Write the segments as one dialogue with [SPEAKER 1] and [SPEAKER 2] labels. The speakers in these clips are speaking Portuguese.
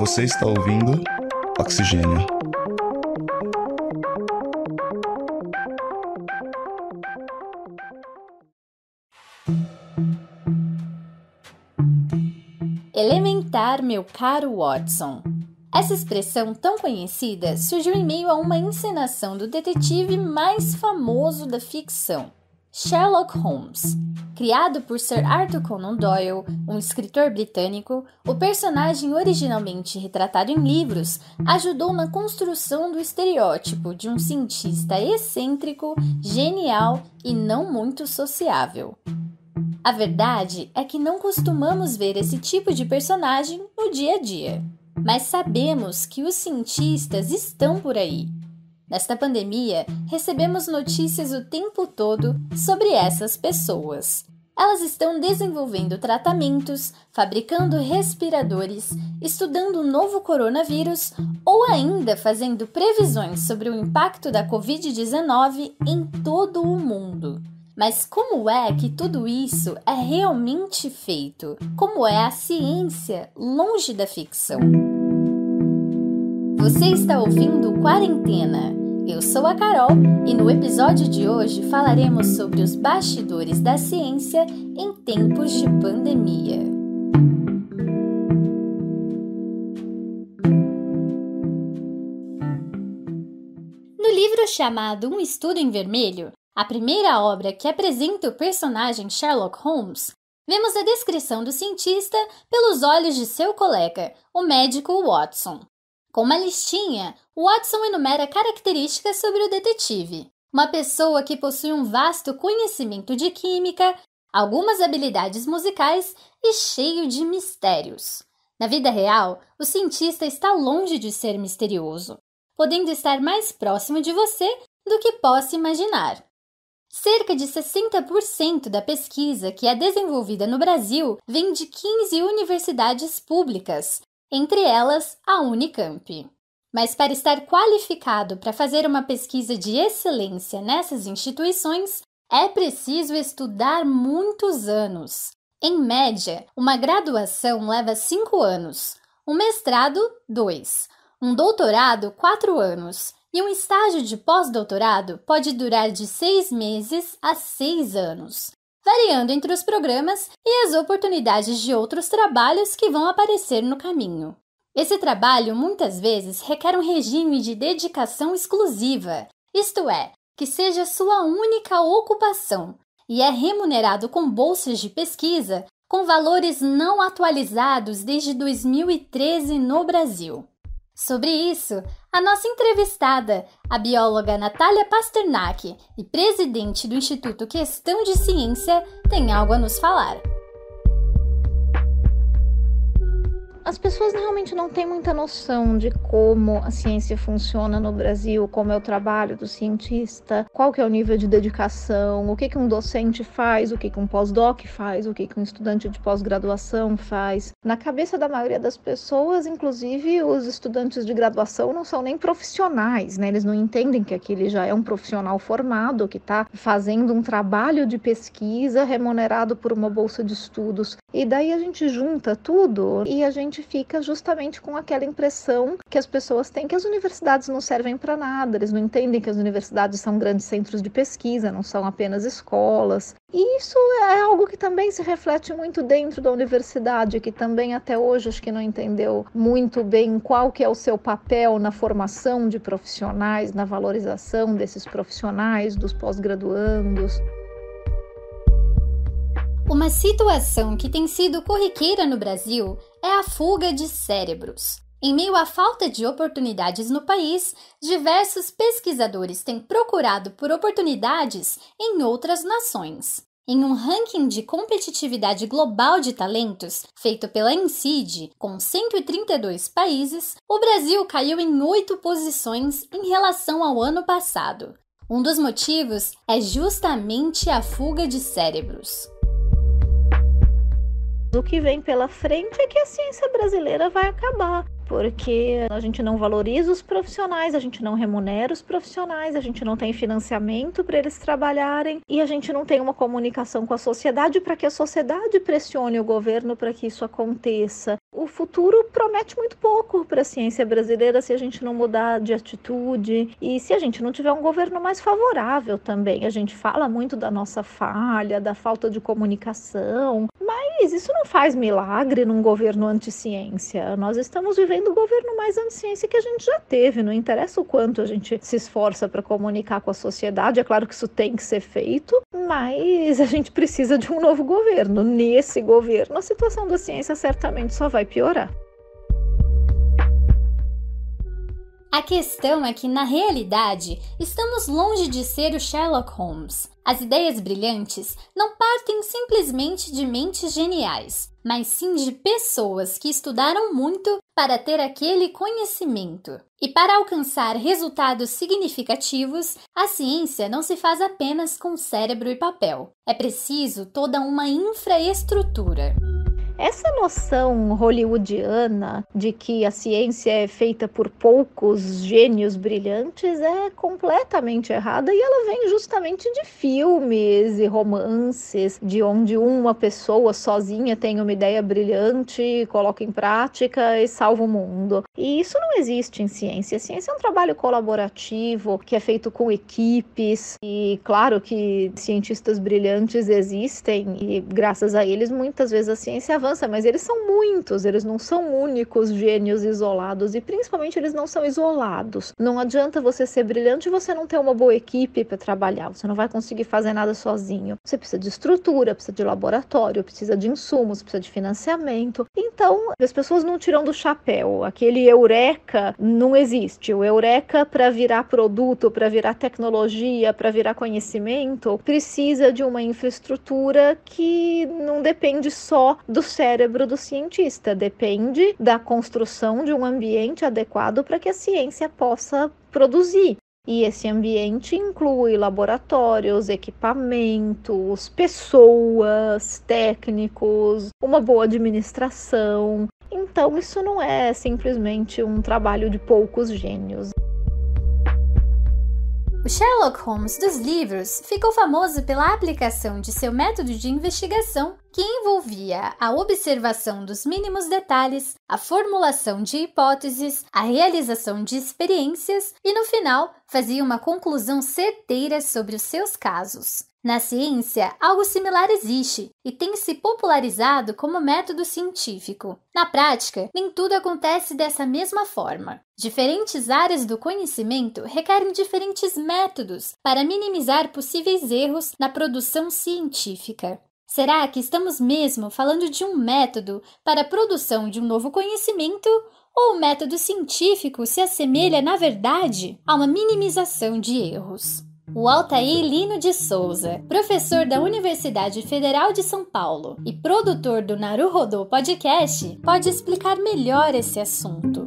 [SPEAKER 1] Você está ouvindo
[SPEAKER 2] Oxigênio.
[SPEAKER 1] Elementar, meu caro Watson. Essa expressão tão conhecida surgiu em meio a uma encenação do detetive mais famoso da ficção, Sherlock Holmes. Criado por Sir Arthur Conan Doyle, um escritor britânico, o personagem originalmente retratado em livros ajudou na construção do estereótipo de um cientista excêntrico, genial e não muito sociável. A verdade é que não costumamos ver esse tipo de personagem no dia a dia, mas sabemos que os cientistas estão por aí Nesta pandemia, recebemos notícias o tempo todo sobre essas pessoas. Elas estão desenvolvendo tratamentos, fabricando respiradores, estudando o novo coronavírus ou ainda fazendo previsões sobre o impacto da Covid-19 em todo o mundo. Mas como é que tudo isso é realmente feito? Como é a ciência longe da ficção? Você está ouvindo Quarentena. Eu sou a Carol e no episódio de hoje falaremos sobre os bastidores da ciência em tempos de pandemia. No livro chamado Um Estudo em Vermelho, a primeira obra que apresenta o personagem Sherlock Holmes, vemos a descrição do cientista pelos olhos de seu colega, o médico Watson. Com uma listinha, Watson enumera características sobre o detetive. Uma pessoa que possui um vasto conhecimento de química, algumas habilidades musicais e cheio de mistérios. Na vida real, o cientista está longe de ser misterioso, podendo estar mais próximo de você do que possa imaginar. Cerca de 60% da pesquisa que é desenvolvida no Brasil vem de 15 universidades públicas, entre elas a Unicamp. Mas para estar qualificado para fazer uma pesquisa de excelência nessas instituições, é preciso estudar muitos anos. Em média, uma graduação leva cinco anos, um mestrado, dois, um doutorado, quatro anos, e um estágio de pós-doutorado pode durar de seis meses a seis anos variando entre os programas e as oportunidades de outros trabalhos que vão aparecer no caminho. Esse trabalho muitas vezes requer um regime de dedicação exclusiva, isto é, que seja sua única ocupação, e é remunerado com bolsas de pesquisa com valores não atualizados desde 2013 no Brasil. Sobre isso, a nossa entrevistada, a bióloga Natália Pasternak e presidente do Instituto Questão de Ciência, tem algo a nos falar.
[SPEAKER 3] as pessoas realmente não têm muita noção de como a ciência funciona no Brasil, como é o trabalho do cientista, qual que é o nível de dedicação, o que, que um docente faz, o que, que um pós-doc faz, o que, que um estudante de pós-graduação faz. Na cabeça da maioria das pessoas, inclusive, os estudantes de graduação não são nem profissionais, né? Eles não entendem que aquele já é um profissional formado, que está fazendo um trabalho de pesquisa remunerado por uma bolsa de estudos. E daí a gente junta tudo e a gente fica justamente com aquela impressão que as pessoas têm que as universidades não servem para nada, eles não entendem que as universidades são grandes centros de pesquisa, não são apenas escolas. E isso é algo que também se reflete muito dentro da universidade, que também até hoje acho que não entendeu muito bem qual que é o seu papel na formação de profissionais, na valorização desses profissionais, dos pós-graduandos. Uma situação que tem
[SPEAKER 1] sido corriqueira no Brasil é a fuga de cérebros. Em meio à falta de oportunidades no país, diversos pesquisadores têm procurado por oportunidades em outras nações. Em um ranking de competitividade global de talentos feito pela INSEAD, com 132 países, o Brasil caiu em oito posições em relação ao ano passado. Um dos motivos é justamente a fuga de cérebros.
[SPEAKER 3] O que vem pela frente é que a ciência brasileira vai acabar, porque a gente não valoriza os profissionais, a gente não remunera os profissionais, a gente não tem financiamento para eles trabalharem e a gente não tem uma comunicação com a sociedade para que a sociedade pressione o governo para que isso aconteça. O futuro promete muito pouco para a ciência brasileira se a gente não mudar de atitude e se a gente não tiver um governo mais favorável também. A gente fala muito da nossa falha, da falta de comunicação, mas isso não faz milagre num governo anti-ciência. Nós estamos vivendo o governo mais anti-ciência que a gente já teve. Não interessa o quanto a gente se esforça para comunicar com a sociedade, é claro que isso tem que ser feito, mas a gente precisa de um novo governo. Nesse governo, a situação da ciência certamente só vai vai piorar.
[SPEAKER 1] A questão é que, na realidade, estamos longe de ser o Sherlock Holmes. As ideias brilhantes não partem simplesmente de mentes geniais, mas sim de pessoas que estudaram muito para ter aquele conhecimento. E para alcançar resultados significativos, a ciência não se faz apenas com cérebro e papel. É preciso toda uma infraestrutura.
[SPEAKER 3] Essa noção hollywoodiana de que a ciência é feita por poucos gênios brilhantes é completamente errada e ela vem justamente de filmes e romances, de onde uma pessoa sozinha tem uma ideia brilhante, coloca em prática e salva o mundo. E isso não existe em ciência. A ciência é um trabalho colaborativo que é feito com equipes e claro que cientistas brilhantes existem e graças a eles muitas vezes a ciência avança mas eles são muitos, eles não são únicos gênios isolados e principalmente eles não são isolados. Não adianta você ser brilhante e você não ter uma boa equipe para trabalhar, você não vai conseguir fazer nada sozinho. Você precisa de estrutura, precisa de laboratório, precisa de insumos, precisa de financiamento. Então, as pessoas não tiram do chapéu. Aquele eureka não existe. O eureka para virar produto, para virar tecnologia, para virar conhecimento, precisa de uma infraestrutura que não depende só do cérebro do cientista, depende da construção de um ambiente adequado para que a ciência possa produzir. E esse ambiente inclui laboratórios, equipamentos, pessoas, técnicos, uma boa administração. Então, isso não é simplesmente um trabalho de poucos gênios. O Sherlock Holmes dos livros
[SPEAKER 1] ficou famoso pela aplicação de seu método de investigação, que envolvia a observação dos mínimos detalhes, a formulação de hipóteses, a realização de experiências e, no final, fazia uma conclusão certeira sobre os seus casos. Na ciência, algo similar existe e tem se popularizado como método científico. Na prática, nem tudo acontece dessa mesma forma. Diferentes áreas do conhecimento requerem diferentes métodos para minimizar possíveis erros na produção científica. Será que estamos mesmo falando de um método para a produção de um novo conhecimento? Ou o método científico se assemelha, na verdade, a uma minimização de erros? O Altair Lino de Souza, professor da Universidade Federal de São Paulo e produtor do Naruhodô Podcast, pode explicar melhor esse assunto.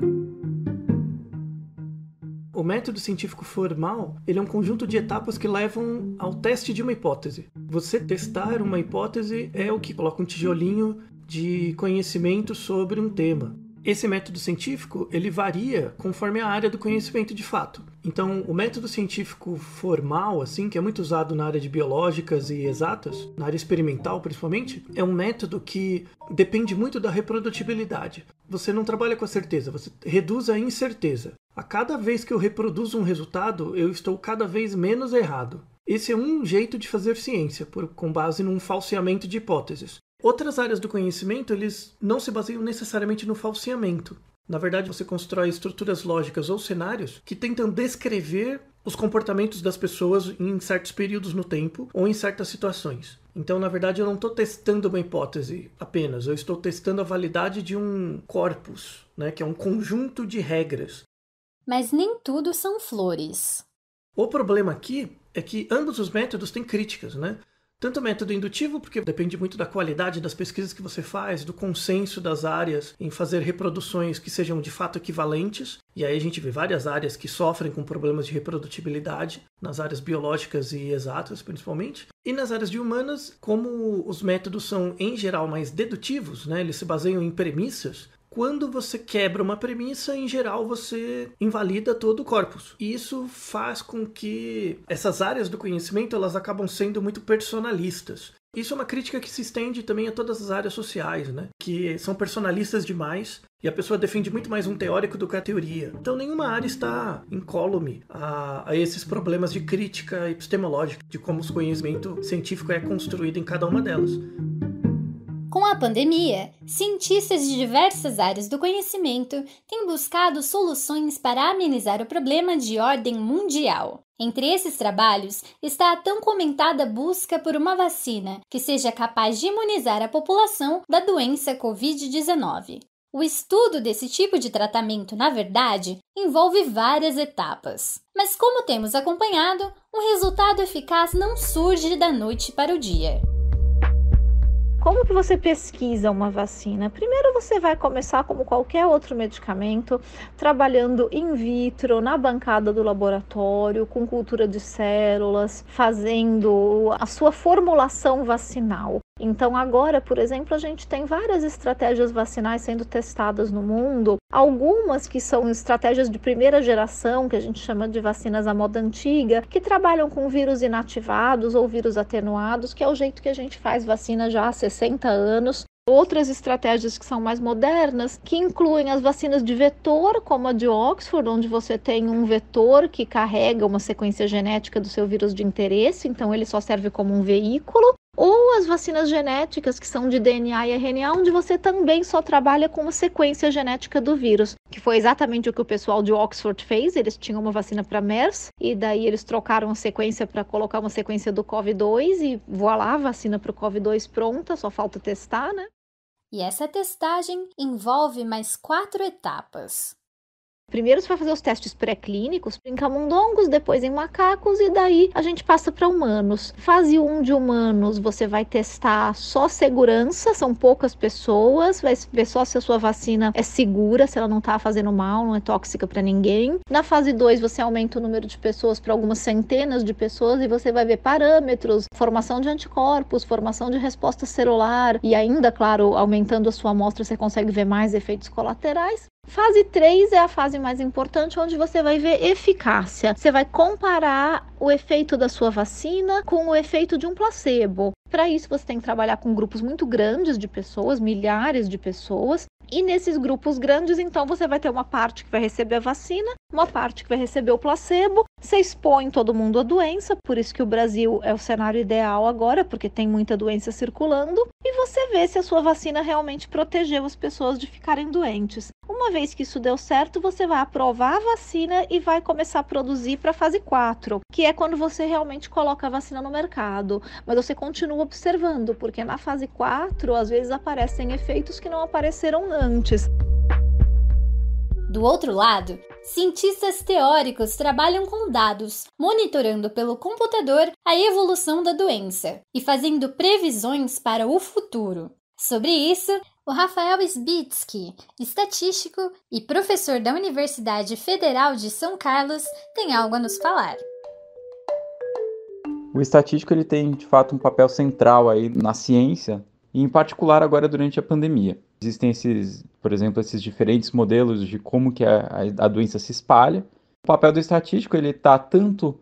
[SPEAKER 2] O método científico formal, ele é um conjunto de etapas que levam ao teste de uma hipótese. Você testar uma hipótese é o que coloca um tijolinho de conhecimento sobre um tema. Esse método científico ele varia conforme a área do conhecimento de fato. Então, o método científico formal, assim, que é muito usado na área de biológicas e exatas, na área experimental principalmente, é um método que depende muito da reprodutibilidade. Você não trabalha com a certeza, você reduz a incerteza. A cada vez que eu reproduzo um resultado, eu estou cada vez menos errado. Esse é um jeito de fazer ciência, por, com base num falseamento de hipóteses. Outras áreas do conhecimento, eles não se baseiam necessariamente no falseamento. Na verdade, você constrói estruturas lógicas ou cenários que tentam descrever os comportamentos das pessoas em certos períodos no tempo ou em certas situações. Então, na verdade, eu não estou testando uma hipótese apenas, eu estou testando a validade de um corpus, né, que é um conjunto de regras. Mas nem tudo são flores. O problema aqui é que ambos os métodos têm críticas, né? Tanto método indutivo, porque depende muito da qualidade das pesquisas que você faz, do consenso das áreas em fazer reproduções que sejam de fato equivalentes. E aí a gente vê várias áreas que sofrem com problemas de reprodutibilidade, nas áreas biológicas e exatas principalmente. E nas áreas de humanas, como os métodos são em geral mais dedutivos, né, eles se baseiam em premissas, quando você quebra uma premissa, em geral você invalida todo o corpus. E isso faz com que essas áreas do conhecimento elas acabam sendo muito personalistas. Isso é uma crítica que se estende também a todas as áreas sociais, né? Que são personalistas demais e a pessoa defende muito mais um teórico do que a teoria. Então nenhuma área está incólume a, a esses problemas de crítica epistemológica, de como o conhecimento científico é construído em cada uma delas
[SPEAKER 1] a pandemia, cientistas de diversas áreas do conhecimento têm buscado soluções para amenizar o problema de ordem mundial. Entre esses trabalhos está a tão comentada busca por uma vacina que seja capaz de imunizar a população da doença Covid-19. O estudo desse tipo de tratamento, na verdade, envolve várias etapas. Mas, como temos acompanhado, um resultado eficaz não surge da noite para o dia.
[SPEAKER 3] Como que você pesquisa uma vacina? Primeiro você vai começar como qualquer outro medicamento, trabalhando in vitro, na bancada do laboratório, com cultura de células, fazendo a sua formulação vacinal. Então, agora, por exemplo, a gente tem várias estratégias vacinais sendo testadas no mundo, algumas que são estratégias de primeira geração, que a gente chama de vacinas à moda antiga, que trabalham com vírus inativados ou vírus atenuados, que é o jeito que a gente faz vacina já há 60 anos, outras estratégias que são mais modernas, que incluem as vacinas de vetor, como a de Oxford, onde você tem um vetor que carrega uma sequência genética do seu vírus de interesse, então ele só serve como um veículo, ou as vacinas genéticas, que são de DNA e RNA, onde você também só trabalha com a sequência genética do vírus, que foi exatamente o que o pessoal de Oxford fez. Eles tinham uma vacina para MERS, e daí eles trocaram a sequência para colocar uma sequência do covid 2 e voilá, vacina para o covid 2 pronta, só falta testar, né?
[SPEAKER 1] E essa testagem envolve mais quatro etapas.
[SPEAKER 3] Primeiro você vai fazer os testes pré-clínicos em camundongos, depois em macacos e daí a gente passa para humanos. Fase 1 de humanos, você vai testar só segurança, são poucas pessoas, vai ver só se a sua vacina é segura, se ela não está fazendo mal, não é tóxica para ninguém. Na fase 2, você aumenta o número de pessoas para algumas centenas de pessoas e você vai ver parâmetros, formação de anticorpos, formação de resposta celular e ainda, claro, aumentando a sua amostra, você consegue ver mais efeitos colaterais. Fase 3 é a fase mais importante, onde você vai ver eficácia. Você vai comparar o efeito da sua vacina com o efeito de um placebo. Para isso, você tem que trabalhar com grupos muito grandes de pessoas, milhares de pessoas. E nesses grupos grandes, então, você vai ter uma parte que vai receber a vacina, uma parte que vai receber o placebo. Você expõe todo mundo à doença, por isso que o Brasil é o cenário ideal agora, porque tem muita doença circulando. E você vê se a sua vacina realmente protegeu as pessoas de ficarem doentes. Uma vez que isso deu certo, você vai aprovar a vacina e vai começar a produzir para a fase 4, que é quando você realmente coloca a vacina no mercado. Mas você continua observando, porque na fase 4 às vezes aparecem efeitos que não apareceram antes. Do outro lado,
[SPEAKER 1] cientistas teóricos trabalham com dados, monitorando pelo computador a evolução da doença e fazendo previsões para o futuro. Sobre isso, o Rafael Sbitsky, estatístico e professor da Universidade Federal de São Carlos, tem algo a nos falar.
[SPEAKER 4] O estatístico ele tem de fato um papel central aí na ciência e em particular agora durante a pandemia. Existem esses, por exemplo, esses diferentes modelos de como que a, a doença se espalha. O papel do estatístico ele está tanto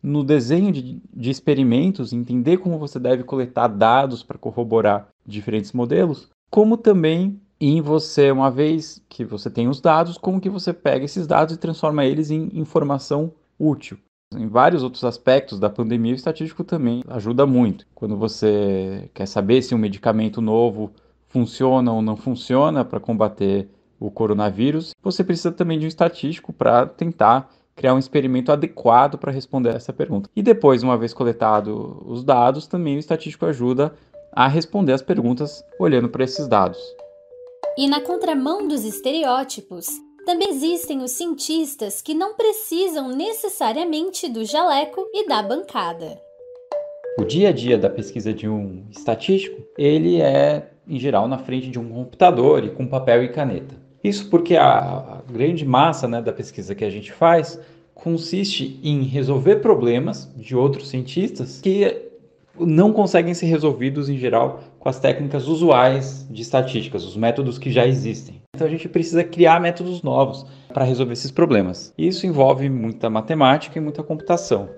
[SPEAKER 4] no desenho de, de, experimentos, entender como você deve coletar dados para corroborar diferentes modelos, como também em você, uma vez que você tem os dados, como que você pega esses dados e transforma eles em informação útil em vários outros aspectos da pandemia, o estatístico também ajuda muito. Quando você quer saber se um medicamento novo funciona ou não funciona para combater o coronavírus, você precisa também de um estatístico para tentar criar um experimento adequado para responder essa pergunta. E depois, uma vez coletado os dados, também o estatístico ajuda a responder as perguntas olhando para esses dados.
[SPEAKER 1] E na contramão dos estereótipos, também existem os cientistas que não precisam necessariamente do jaleco e da bancada.
[SPEAKER 4] O dia a dia da pesquisa de um estatístico, ele é em geral na frente de um computador e com papel e caneta. Isso porque a, grande massa né, da pesquisa que a gente faz consiste em resolver problemas de outros cientistas que não conseguem ser resolvidos em geral com as técnicas usuais de estatísticas, os métodos que já existem. Então a gente precisa criar métodos novos para resolver esses problemas. Isso envolve muita matemática e muita computação.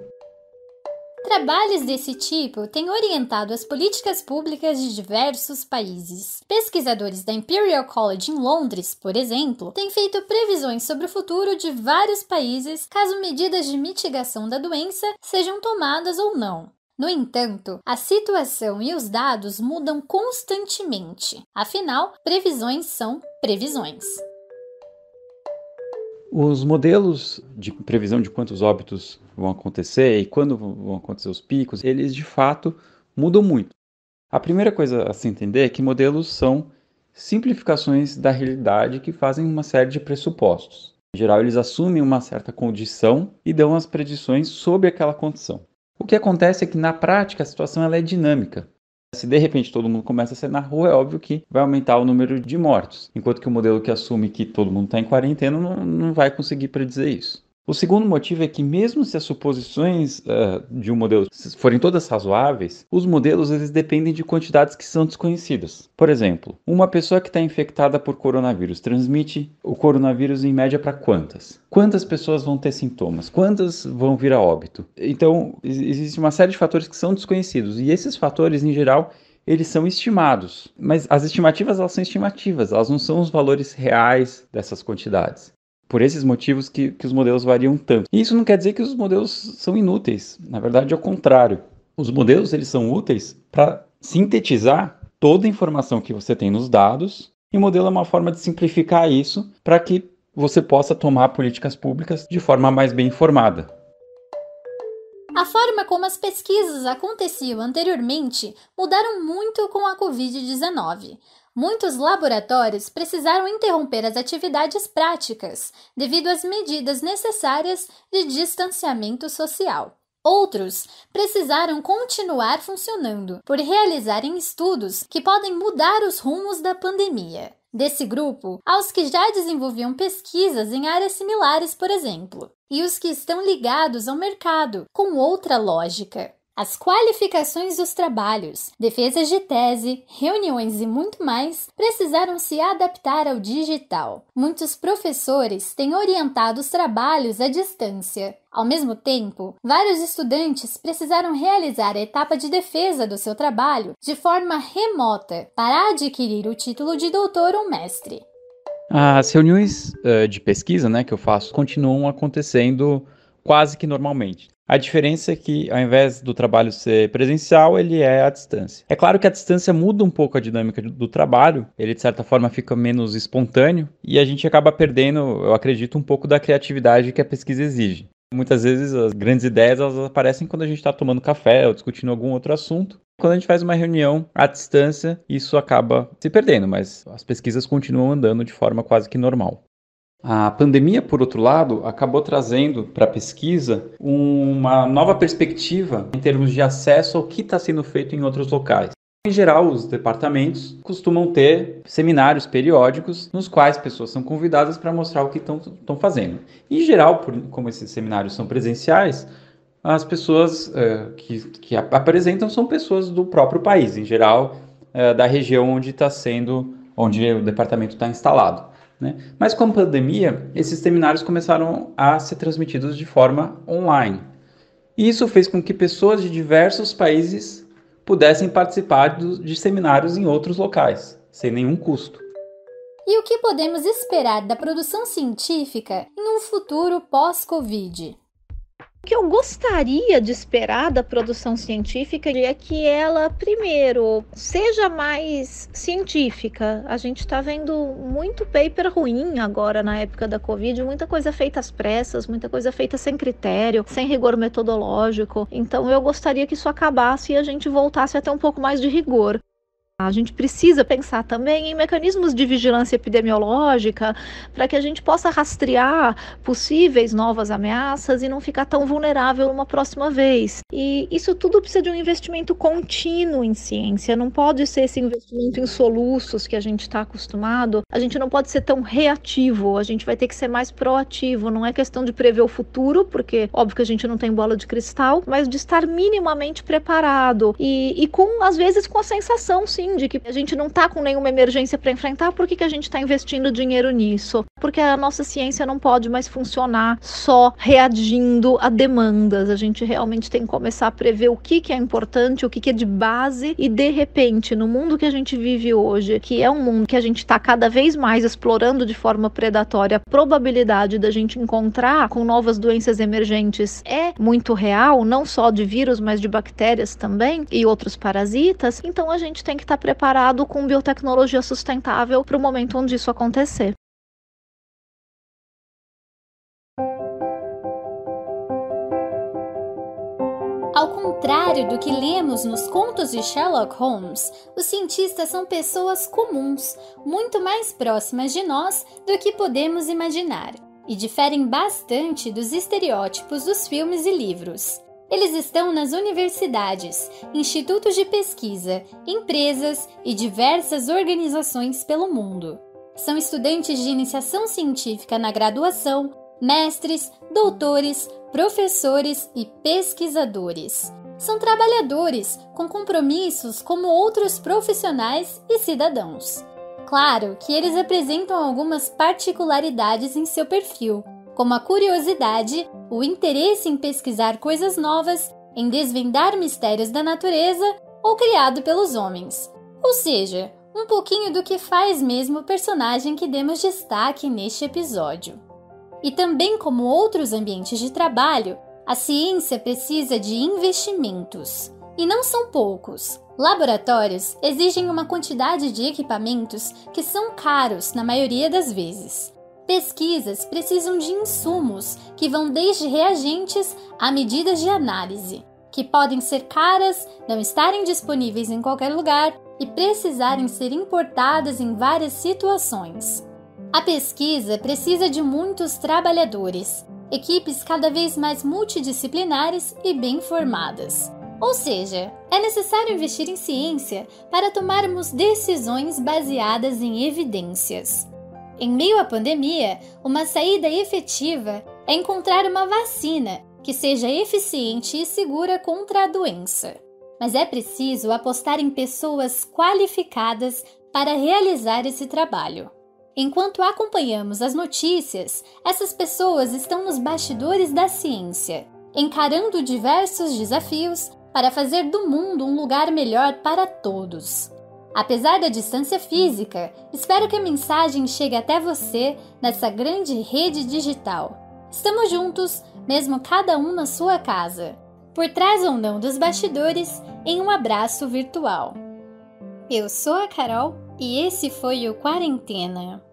[SPEAKER 1] Trabalhos desse tipo têm orientado as políticas públicas de diversos países. Pesquisadores da Imperial College em Londres, por exemplo, têm feito previsões sobre o futuro de vários países caso medidas de mitigação da doença sejam tomadas ou não. No entanto, a situação e os dados mudam constantemente. Afinal, previsões são previsões.
[SPEAKER 4] Os modelos de previsão de quantos óbitos vão acontecer e quando vão acontecer os picos, eles de fato mudam muito. A primeira coisa a se entender é que modelos são simplificações da realidade que fazem uma série de pressupostos. Em geral, eles assumem uma certa condição e dão as predições sob aquela condição. O que acontece é que na prática a situação ela é dinâmica. Se de repente todo mundo começa a ser na rua, é óbvio que vai aumentar o número de mortos. Enquanto que o modelo que assume que todo mundo está em quarentena não, não vai conseguir predizer isso. O segundo motivo é que, mesmo se as suposições uh, de um modelo forem todas razoáveis, os modelos eles dependem de quantidades que são desconhecidas. Por exemplo, uma pessoa que está infectada por coronavírus transmite o coronavírus em média para quantas? Quantas pessoas vão ter sintomas? Quantas vão vir a óbito? Então, existe uma série de fatores que são desconhecidos e esses fatores, em geral, eles são estimados, mas as estimativas elas são estimativas, elas não são os valores reais dessas quantidades por esses motivos que, que os modelos variam tanto. E isso não quer dizer que os modelos são inúteis. Na verdade, é o contrário. Os modelos eles são úteis para sintetizar toda a informação que você tem nos dados, e o modelo é uma forma de simplificar isso para que você possa tomar políticas públicas de forma mais bem informada.
[SPEAKER 1] A forma como as pesquisas aconteciam anteriormente mudaram muito com a Covid-19. Muitos laboratórios precisaram interromper as atividades práticas devido às medidas necessárias de distanciamento social. Outros precisaram continuar funcionando por realizarem estudos que podem mudar os rumos da pandemia. Desse grupo, aos que já desenvolviam pesquisas em áreas similares, por exemplo, e os que estão ligados ao mercado, com outra lógica as qualificações dos trabalhos, defesas de tese, reuniões e muito mais precisaram se adaptar ao digital. Muitos professores têm orientado os trabalhos à distância. Ao mesmo tempo, vários estudantes precisaram realizar a etapa de defesa do seu trabalho de forma remota para adquirir o título de doutor ou mestre.
[SPEAKER 4] As reuniões uh, de pesquisa né, que eu faço continuam acontecendo quase que normalmente. A diferença é que, ao invés do trabalho ser presencial, ele é à distância. É claro que a distância muda um pouco a dinâmica do trabalho, ele de certa forma fica menos espontâneo e a gente acaba perdendo, eu acredito, um pouco da criatividade que a pesquisa exige. Muitas vezes as grandes ideias elas aparecem quando a gente está tomando café ou discutindo algum outro assunto. Quando a gente faz uma reunião à distância, isso acaba se perdendo, mas as pesquisas continuam andando de forma quase que normal. A pandemia, por outro lado, acabou trazendo para a pesquisa uma nova perspectiva em termos de acesso ao que está sendo feito em outros locais. Em geral, os departamentos costumam ter seminários periódicos nos quais pessoas são convidadas para mostrar o que estão fazendo. Em geral, por, como esses seminários são presenciais, as pessoas eh, que, que apresentam são pessoas do próprio país, em geral, eh, da região onde está sendo, onde o departamento está instalado. Né? Mas com a pandemia, esses seminários começaram a ser transmitidos de forma online. E isso fez com que pessoas de diversos países pudessem participar de seminários em outros locais, sem nenhum custo.
[SPEAKER 1] E o que podemos esperar da produção científica em um futuro
[SPEAKER 3] pós-Covid? que eu gostaria de esperar da produção científica é que ela, primeiro, seja mais científica. A gente está vendo muito paper ruim agora na época da Covid, muita coisa feita às pressas, muita coisa feita sem critério, sem rigor metodológico. Então, eu gostaria que isso acabasse e a gente voltasse até um pouco mais de rigor. A gente precisa pensar também em mecanismos de vigilância epidemiológica para que a gente possa rastrear possíveis novas ameaças e não ficar tão vulnerável uma próxima vez. E isso tudo precisa de um investimento contínuo em ciência, não pode ser esse investimento em soluços que a gente está acostumado. A gente não pode ser tão reativo, a gente vai ter que ser mais proativo. Não é questão de prever o futuro, porque óbvio que a gente não tem bola de cristal, mas de estar minimamente preparado e, e com, às vezes, com a sensação, sim de que a gente não está com nenhuma emergência para enfrentar, por que, que a gente está investindo dinheiro nisso? Porque a nossa ciência não pode mais funcionar só reagindo a demandas. A gente realmente tem que começar a prever o que, que é importante, o que, que é de base, e de repente, no mundo que a gente vive hoje, que é um mundo que a gente está cada vez mais explorando de forma predatória, a probabilidade da gente encontrar com novas doenças emergentes é muito real, não só de vírus, mas de bactérias também e outros parasitas. Então a gente tem que estar tá preparado com biotecnologia sustentável para o momento onde isso acontecer.
[SPEAKER 1] Ao contrário do que lemos nos contos de Sherlock Holmes, os cientistas são pessoas comuns, muito mais próximas de nós do que podemos imaginar, e diferem bastante dos estereótipos dos filmes e livros. Eles estão nas universidades, institutos de pesquisa, empresas e diversas organizações pelo mundo. São estudantes de iniciação científica na graduação, mestres, doutores, professores e pesquisadores. São trabalhadores com compromissos como outros profissionais e cidadãos. Claro que eles apresentam algumas particularidades em seu perfil, como a curiosidade, o interesse em pesquisar coisas novas, em desvendar mistérios da natureza ou criado pelos homens. Ou seja, um pouquinho do que faz mesmo o personagem que demos destaque neste episódio. E também como outros ambientes de trabalho, a ciência precisa de investimentos. E não são poucos. Laboratórios exigem uma quantidade de equipamentos que são caros na maioria das vezes. Pesquisas precisam de insumos que vão desde reagentes a medidas de análise, que podem ser caras, não estarem disponíveis em qualquer lugar e precisarem ser importadas em várias situações. A pesquisa precisa de muitos trabalhadores, equipes cada vez mais multidisciplinares e bem formadas. Ou seja, é necessário investir em ciência para tomarmos decisões baseadas em evidências. Em meio à pandemia, uma saída efetiva é encontrar uma vacina que seja eficiente e segura contra a doença. Mas é preciso apostar em pessoas qualificadas para realizar esse trabalho. Enquanto acompanhamos as notícias, essas pessoas estão nos bastidores da ciência, encarando diversos desafios para fazer do mundo um lugar melhor para todos. Apesar da distância física, espero que a mensagem chegue até você nessa grande rede digital. Estamos juntos, mesmo cada um na sua casa, por trás ou não dos bastidores, em um abraço virtual. Eu sou a Carol e esse foi o Quarentena.